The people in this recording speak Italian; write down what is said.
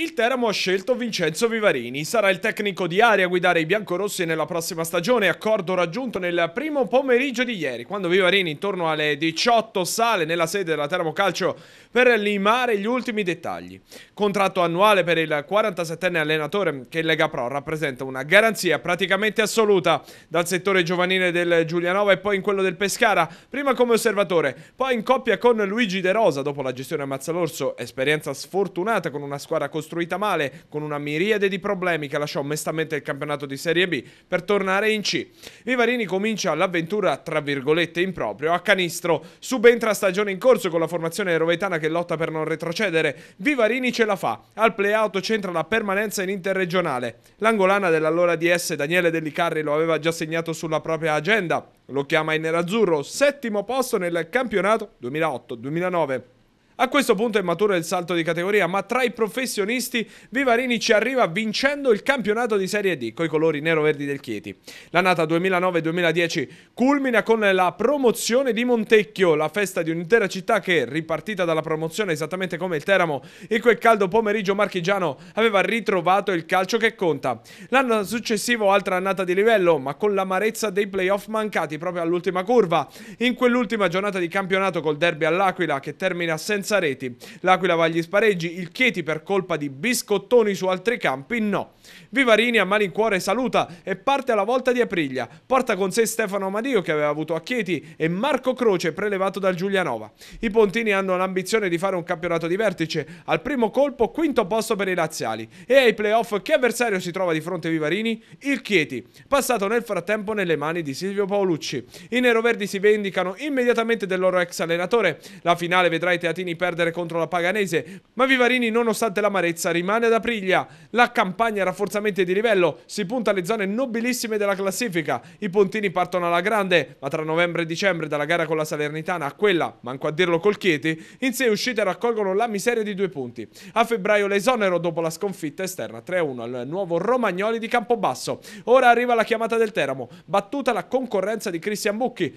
Il Teramo ha scelto Vincenzo Vivarini. Sarà il tecnico di aria a guidare i biancorossi nella prossima stagione, accordo raggiunto nel primo pomeriggio di ieri, quando Vivarini intorno alle 18 sale nella sede della Teramo Calcio per limare gli ultimi dettagli. Contratto annuale per il 47enne allenatore che in Lega Pro rappresenta una garanzia praticamente assoluta dal settore giovanile del Giulianova e poi in quello del Pescara, prima come osservatore, poi in coppia con Luigi De Rosa dopo la gestione a Mazzalorso, esperienza sfortunata con una squadra costruita costruita male, con una miriade di problemi che lasciò mestamente il campionato di Serie B per tornare in C. Vivarini comincia l'avventura tra virgolette in proprio a Canistro. Subentra stagione in corso con la formazione rovetana che lotta per non retrocedere. Vivarini ce la fa. Al play-out centra la permanenza in interregionale. L'angolana dell'allora DS Daniele Dellicarri lo aveva già segnato sulla propria agenda. Lo chiama in nerazzurro, settimo posto nel campionato 2008-2009. A questo punto è maturo il salto di categoria, ma tra i professionisti Vivarini ci arriva vincendo il campionato di Serie D con i colori nero-verdi del Chieti. L'annata 2009-2010 culmina con la promozione di Montecchio, la festa di un'intera città che, ripartita dalla promozione esattamente come il Teramo, in quel caldo pomeriggio marchigiano aveva ritrovato il calcio che conta. L'anno successivo altra annata di livello, ma con l'amarezza dei playoff mancati proprio all'ultima curva. In quell'ultima giornata di campionato col derby all'Aquila che termina senza senza reti. L'Aquila va agli spareggi, il Chieti per colpa di biscottoni su altri campi no. Vivarini a malincuore saluta e parte alla volta di Apriglia. Porta con sé Stefano Amadio che aveva avuto a Chieti e Marco Croce prelevato dal Giulianova. I Pontini hanno l'ambizione di fare un campionato di vertice. Al primo colpo quinto posto per i laziali. E ai playoff che avversario si trova di fronte Vivarini? Il Chieti, passato nel frattempo nelle mani di Silvio Paolucci. I neroverdi si vendicano immediatamente del loro ex allenatore. La finale vedrà i teatini perdere contro la Paganese, ma Vivarini nonostante l'amarezza rimane ad Aprilia. La campagna rafforzamenti di livello si punta alle zone nobilissime della classifica. I puntini partono alla grande, ma tra novembre e dicembre dalla gara con la Salernitana a quella, manco a dirlo col Chieti, in sei uscite raccolgono la miseria di due punti. A febbraio l'esonero dopo la sconfitta esterna 3-1 al nuovo Romagnoli di Campobasso. Ora arriva la chiamata del Teramo, battuta la concorrenza di Cristian Bucchi,